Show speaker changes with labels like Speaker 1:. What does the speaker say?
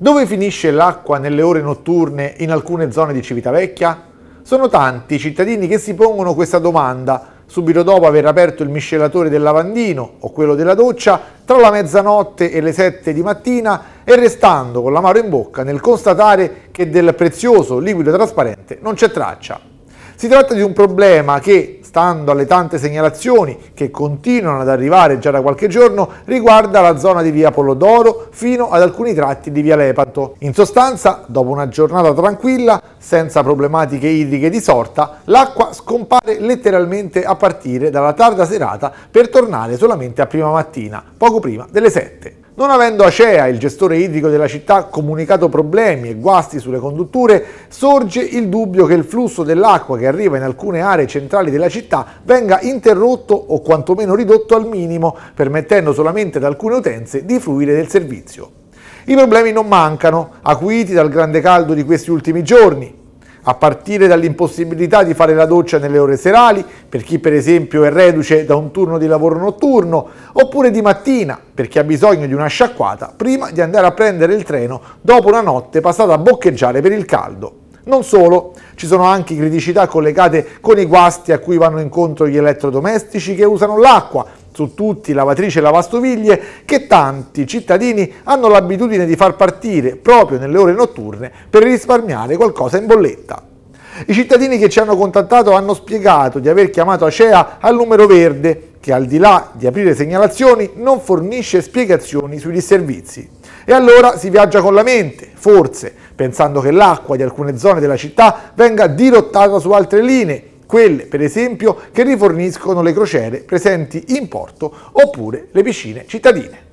Speaker 1: Dove finisce l'acqua nelle ore notturne in alcune zone di Civitavecchia? Sono tanti i cittadini che si pongono questa domanda subito dopo aver aperto il miscelatore del lavandino o quello della doccia tra la mezzanotte e le sette di mattina e restando con l'amaro in bocca nel constatare che del prezioso liquido trasparente non c'è traccia. Si tratta di un problema che stando alle tante segnalazioni che continuano ad arrivare già da qualche giorno, riguarda la zona di via Polodoro fino ad alcuni tratti di via Lepanto. In sostanza, dopo una giornata tranquilla, senza problematiche idriche di sorta, l'acqua scompare letteralmente a partire dalla tarda serata per tornare solamente a prima mattina, poco prima delle 7. Non avendo Acea, il gestore idrico della città, comunicato problemi e guasti sulle condutture, sorge il dubbio che il flusso dell'acqua che arriva in alcune aree centrali della città venga interrotto o quantomeno ridotto al minimo, permettendo solamente ad alcune utenze di fruire del servizio. I problemi non mancano, acuiti dal grande caldo di questi ultimi giorni, a partire dall'impossibilità di fare la doccia nelle ore serali per chi per esempio è reduce da un turno di lavoro notturno, oppure di mattina, per chi ha bisogno di una sciacquata prima di andare a prendere il treno dopo una notte passata a boccheggiare per il caldo. Non solo, ci sono anche criticità collegate con i guasti a cui vanno incontro gli elettrodomestici che usano l'acqua, su tutti lavatrici e lavastoviglie, che tanti cittadini hanno l'abitudine di far partire proprio nelle ore notturne per risparmiare qualcosa in bolletta. I cittadini che ci hanno contattato hanno spiegato di aver chiamato Acea al numero verde che al di là di aprire segnalazioni non fornisce spiegazioni sui disservizi. E allora si viaggia con la mente, forse, pensando che l'acqua di alcune zone della città venga dirottata su altre linee, quelle per esempio che riforniscono le crociere presenti in porto oppure le piscine cittadine.